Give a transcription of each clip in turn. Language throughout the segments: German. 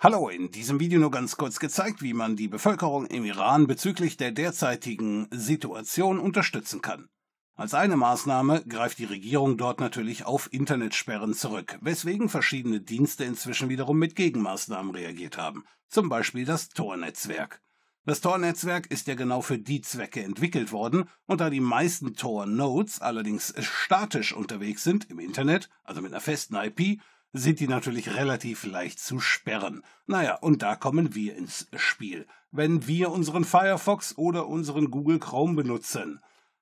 Hallo, in diesem Video nur ganz kurz gezeigt, wie man die Bevölkerung im Iran bezüglich der derzeitigen Situation unterstützen kann. Als eine Maßnahme greift die Regierung dort natürlich auf Internetsperren zurück, weswegen verschiedene Dienste inzwischen wiederum mit Gegenmaßnahmen reagiert haben, zum Beispiel das Tor-Netzwerk. Das Tor-Netzwerk ist ja genau für die Zwecke entwickelt worden, und da die meisten Tor-Nodes allerdings statisch unterwegs sind im Internet, also mit einer festen IP, sind die natürlich relativ leicht zu sperren. Naja, und da kommen wir ins Spiel, wenn wir unseren Firefox oder unseren Google Chrome benutzen.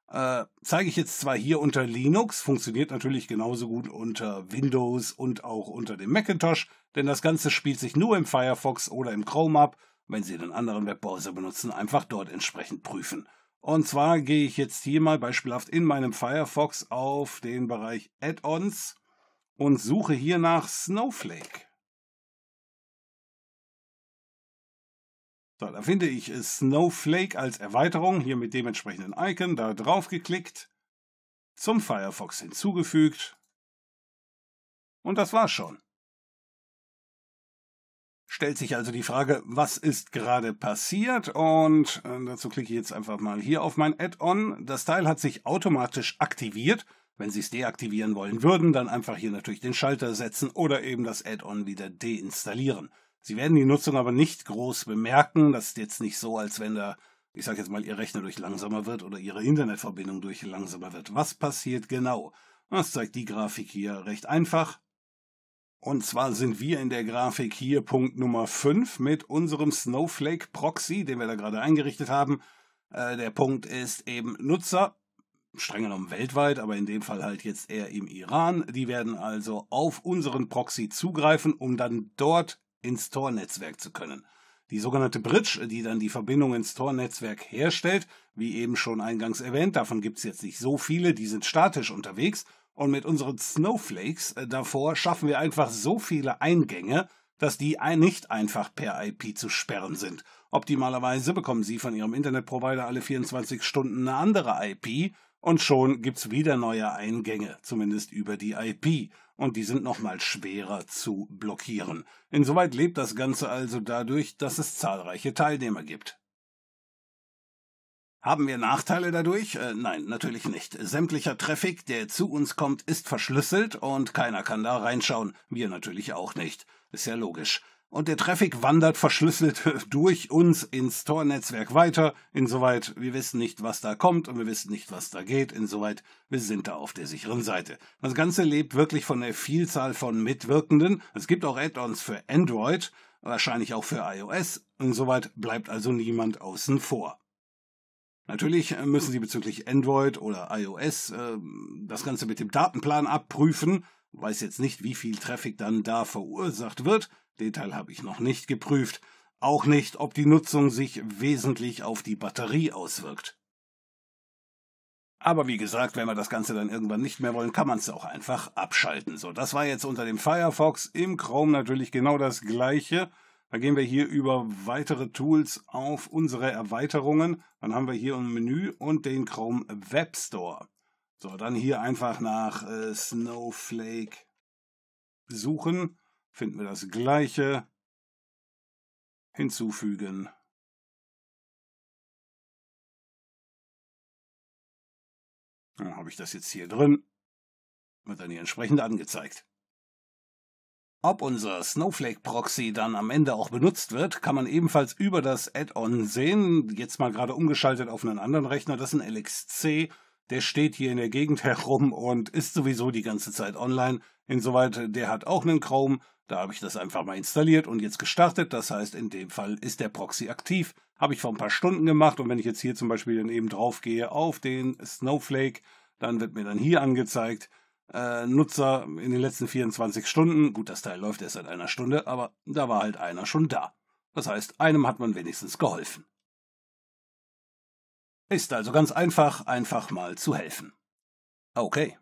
Äh, zeige ich jetzt zwar hier unter Linux, funktioniert natürlich genauso gut unter Windows und auch unter dem Macintosh, denn das Ganze spielt sich nur im Firefox oder im Chrome ab. Wenn Sie den anderen Webbrowser benutzen, einfach dort entsprechend prüfen. Und zwar gehe ich jetzt hier mal beispielhaft in meinem Firefox auf den Bereich Add-ons und suche hier nach Snowflake. So, da finde ich äh, Snowflake als Erweiterung, hier mit dem entsprechenden Icon, da drauf geklickt, zum Firefox hinzugefügt. Und das war's schon. Stellt sich also die Frage, was ist gerade passiert? Und äh, dazu klicke ich jetzt einfach mal hier auf mein Add-on. Das Teil hat sich automatisch aktiviert wenn Sie es deaktivieren wollen würden, dann einfach hier natürlich den Schalter setzen oder eben das Add-on wieder deinstallieren. Sie werden die Nutzung aber nicht groß bemerken. Das ist jetzt nicht so, als wenn da, ich sage jetzt mal, Ihr Rechner durch langsamer wird oder Ihre Internetverbindung durch langsamer wird. Was passiert genau? Das zeigt die Grafik hier recht einfach. Und zwar sind wir in der Grafik hier Punkt Nummer 5 mit unserem Snowflake Proxy, den wir da gerade eingerichtet haben. Äh, der Punkt ist eben Nutzer streng genommen weltweit, aber in dem Fall halt jetzt eher im Iran. Die werden also auf unseren Proxy zugreifen, um dann dort ins Tor-Netzwerk zu können. Die sogenannte Bridge, die dann die Verbindung ins Tor-Netzwerk herstellt, wie eben schon eingangs erwähnt, davon gibt es jetzt nicht so viele, die sind statisch unterwegs. Und mit unseren Snowflakes äh, davor schaffen wir einfach so viele Eingänge, dass die nicht einfach per IP zu sperren sind. Optimalerweise bekommen Sie von Ihrem Internetprovider alle 24 Stunden eine andere IP und schon gibt's wieder neue Eingänge, zumindest über die IP, und die sind nochmal schwerer zu blockieren. Insoweit lebt das Ganze also dadurch, dass es zahlreiche Teilnehmer gibt. Haben wir Nachteile dadurch? Äh, nein, natürlich nicht. Sämtlicher Traffic, der zu uns kommt, ist verschlüsselt und keiner kann da reinschauen. Wir natürlich auch nicht. Ist ja logisch und der Traffic wandert verschlüsselt durch uns ins Tor-Netzwerk weiter. Insoweit, wir wissen nicht, was da kommt und wir wissen nicht, was da geht. Insoweit, wir sind da auf der sicheren Seite. Das Ganze lebt wirklich von der Vielzahl von Mitwirkenden. Es gibt auch Add-ons für Android, wahrscheinlich auch für iOS. Insoweit bleibt also niemand außen vor. Natürlich äh, müssen Sie bezüglich Android oder iOS äh, das Ganze mit dem Datenplan abprüfen. Ich Weiß jetzt nicht, wie viel Traffic dann da verursacht wird. Detail habe ich noch nicht geprüft, auch nicht, ob die Nutzung sich wesentlich auf die Batterie auswirkt. Aber wie gesagt, wenn wir das Ganze dann irgendwann nicht mehr wollen, kann man es auch einfach abschalten. So, das war jetzt unter dem Firefox, im Chrome natürlich genau das gleiche. Dann gehen wir hier über weitere Tools auf unsere Erweiterungen. Dann haben wir hier ein Menü und den Chrome Web Store. So, dann hier einfach nach äh, Snowflake suchen finden wir das gleiche. Hinzufügen. Dann habe ich das jetzt hier drin. Wird dann hier entsprechend angezeigt. Ob unser Snowflake-Proxy dann am Ende auch benutzt wird, kann man ebenfalls über das Add-on sehen. Jetzt mal gerade umgeschaltet auf einen anderen Rechner. Das ist ein LXC. Der steht hier in der Gegend herum und ist sowieso die ganze Zeit online. Insoweit, äh, der hat auch einen Chrome. Da habe ich das einfach mal installiert und jetzt gestartet. Das heißt, in dem Fall ist der Proxy aktiv. Habe ich vor ein paar Stunden gemacht. Und wenn ich jetzt hier zum Beispiel dann eben drauf gehe auf den Snowflake, dann wird mir dann hier angezeigt, äh, Nutzer in den letzten 24 Stunden. Gut, das Teil läuft erst seit einer Stunde, aber da war halt einer schon da. Das heißt, einem hat man wenigstens geholfen. Ist also ganz einfach, einfach mal zu helfen. Okay.